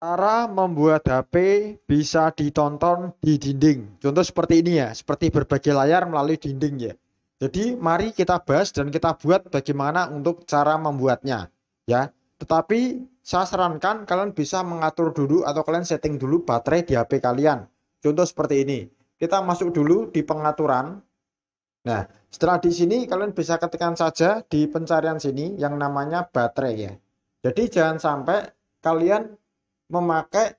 Cara membuat HP bisa ditonton di dinding. Contoh seperti ini ya, seperti berbagai layar melalui dinding ya. Jadi mari kita bahas dan kita buat bagaimana untuk cara membuatnya ya. Tetapi saya sarankan kalian bisa mengatur dulu atau kalian setting dulu baterai di HP kalian. Contoh seperti ini. Kita masuk dulu di pengaturan. Nah, setelah di sini kalian bisa ketikkan saja di pencarian sini yang namanya baterai ya. Jadi jangan sampai kalian memakai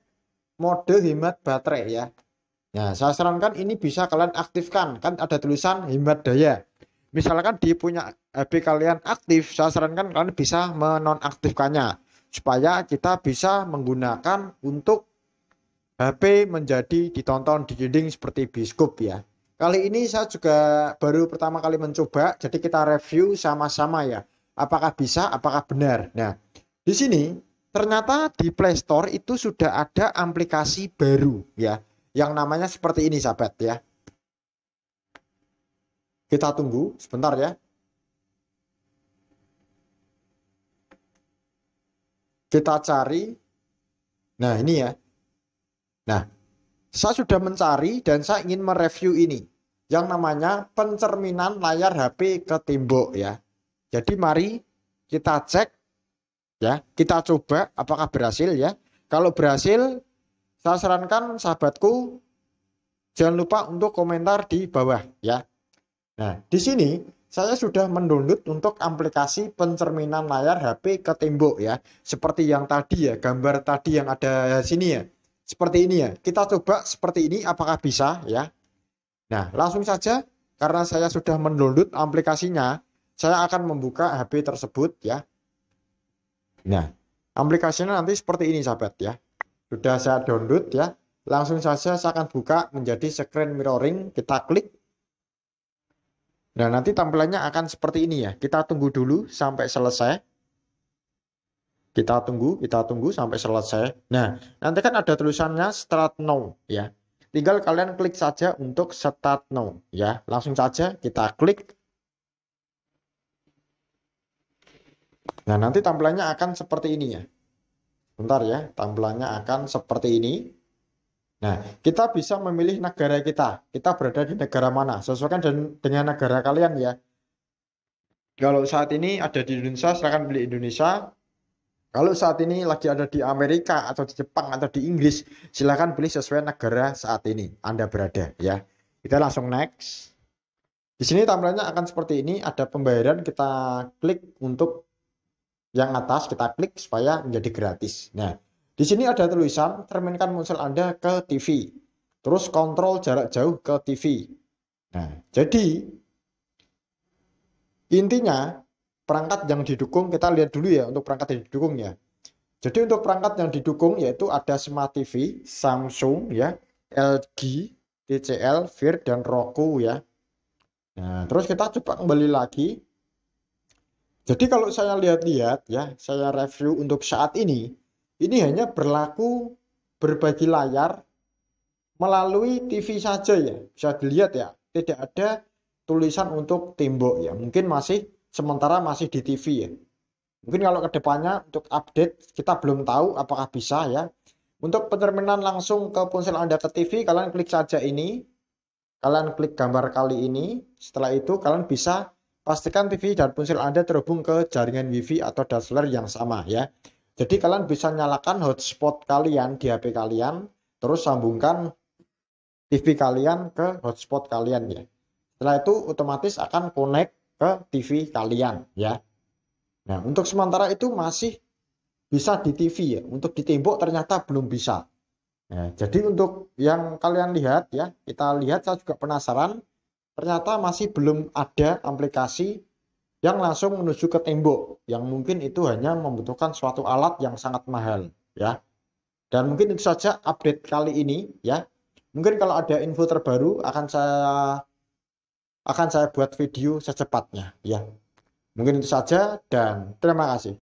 mode hemat baterai ya. Nah, saya sarankan ini bisa kalian aktifkan. Kan ada tulisan hemat daya. Misalkan di punya HP kalian aktif, saya sarankan kalian bisa menonaktifkannya supaya kita bisa menggunakan untuk HP menjadi ditonton di dinding seperti biskop ya. Kali ini saya juga baru pertama kali mencoba, jadi kita review sama-sama ya. Apakah bisa, apakah benar. Nah, di sini Ternyata di Play Store itu sudah ada aplikasi baru ya, yang namanya seperti ini sahabat ya. Kita tunggu sebentar ya. Kita cari. Nah, ini ya. Nah, saya sudah mencari dan saya ingin mereview ini yang namanya pencerminan layar HP ke tembok ya. Jadi mari kita cek Ya, kita coba apakah berhasil ya. Kalau berhasil, saya sarankan sahabatku jangan lupa untuk komentar di bawah ya. Nah, di sini saya sudah mendownload untuk aplikasi pencerminan layar HP ke tembok ya. Seperti yang tadi ya, gambar tadi yang ada sini ya. Seperti ini ya. Kita coba seperti ini apakah bisa ya. Nah, langsung saja karena saya sudah mendownload aplikasinya, saya akan membuka HP tersebut ya. Nah, aplikasinya nanti seperti ini sahabat ya. Sudah saya download ya. Langsung saja saya akan buka menjadi screen mirroring. Kita klik. Nah, nanti tampilannya akan seperti ini ya. Kita tunggu dulu sampai selesai. Kita tunggu, kita tunggu sampai selesai. Nah, nanti kan ada tulisannya start now ya. Tinggal kalian klik saja untuk start now ya. Langsung saja kita klik Nah, nanti tampilannya akan seperti ini ya. Bentar ya, tampilannya akan seperti ini. Nah, kita bisa memilih negara kita. Kita berada di negara mana? Sesuaikan dengan negara kalian ya. Kalau saat ini ada di Indonesia, silahkan pilih Indonesia. Kalau saat ini lagi ada di Amerika atau di Jepang atau di Inggris, silahkan pilih sesuai negara saat ini Anda berada ya. Kita langsung next. Di sini tampilannya akan seperti ini, ada pembayaran, kita klik untuk yang atas kita klik supaya menjadi gratis. Nah, di sini ada tulisan terminkan ponsel Anda ke TV. Terus kontrol jarak jauh ke TV. Nah, jadi intinya perangkat yang didukung kita lihat dulu ya untuk perangkat yang didukung ya. Jadi untuk perangkat yang didukung yaitu ada Smart TV, Samsung ya, LG, TCL, Fire dan Roku ya. Nah, terus kita coba kembali lagi jadi kalau saya lihat-lihat ya, saya review untuk saat ini, ini hanya berlaku berbagi layar melalui TV saja ya. Bisa dilihat ya, tidak ada tulisan untuk tembok ya. Mungkin masih sementara masih di TV ya. Mungkin kalau kedepannya untuk update kita belum tahu apakah bisa ya. Untuk penerminan langsung ke ponsel Anda ke TV, kalian klik saja ini. Kalian klik gambar kali ini. Setelah itu kalian bisa Pastikan TV dan ponsel Anda terhubung ke jaringan WiFi atau DSLR yang sama ya. Jadi kalian bisa nyalakan hotspot kalian di HP kalian, terus sambungkan TV kalian ke hotspot kalian ya. Setelah itu otomatis akan connect ke TV kalian ya. Nah, untuk sementara itu masih bisa di TV ya. Untuk di tembok ternyata belum bisa. Nah, jadi untuk yang kalian lihat ya, kita lihat saya juga penasaran ternyata masih belum ada aplikasi yang langsung menuju ke tembok yang mungkin itu hanya membutuhkan suatu alat yang sangat mahal ya dan mungkin itu saja update kali ini ya mungkin kalau ada info terbaru akan saya akan saya buat video secepatnya ya mungkin itu saja dan terima kasih